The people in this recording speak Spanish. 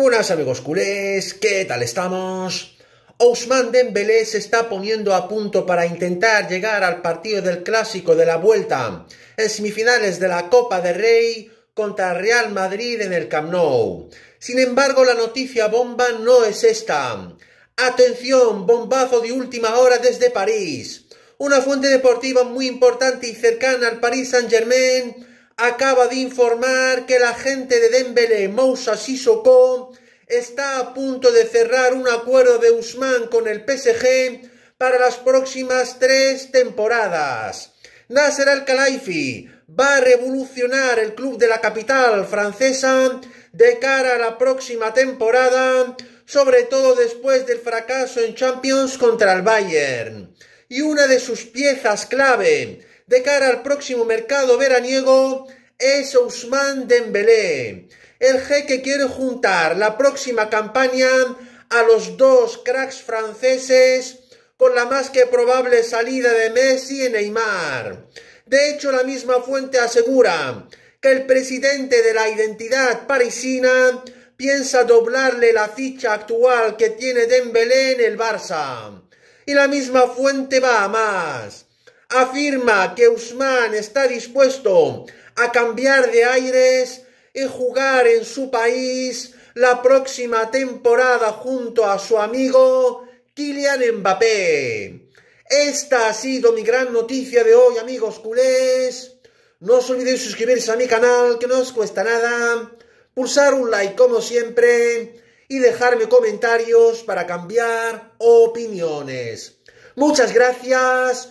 Buenas amigos culés, ¿qué tal estamos? Ousmane Dembélé se está poniendo a punto para intentar llegar al partido del Clásico de la Vuelta en semifinales de la Copa del Rey contra Real Madrid en el Camp Nou. Sin embargo, la noticia bomba no es esta. Atención, bombazo de última hora desde París. Una fuente deportiva muy importante y cercana al Paris Saint-Germain acaba de informar que la gente de Dembélé, Moussa Sissoko, está a punto de cerrar un acuerdo de Usman con el PSG para las próximas tres temporadas. Nasser Al-Khelaifi va a revolucionar el club de la capital francesa de cara a la próxima temporada, sobre todo después del fracaso en Champions contra el Bayern. Y una de sus piezas clave de cara al próximo mercado veraniego es Ousmane Dembélé. El que quiere juntar la próxima campaña a los dos cracks franceses con la más que probable salida de Messi y Neymar. De hecho, la misma fuente asegura que el presidente de la identidad parisina piensa doblarle la ficha actual que tiene Dembélé en el Barça. Y la misma fuente va a más afirma que Usman está dispuesto a cambiar de aires y jugar en su país la próxima temporada junto a su amigo Kylian Mbappé. Esta ha sido mi gran noticia de hoy, amigos culés. No os olvidéis suscribirse a mi canal, que no os cuesta nada. Pulsar un like como siempre y dejarme comentarios para cambiar opiniones. Muchas gracias.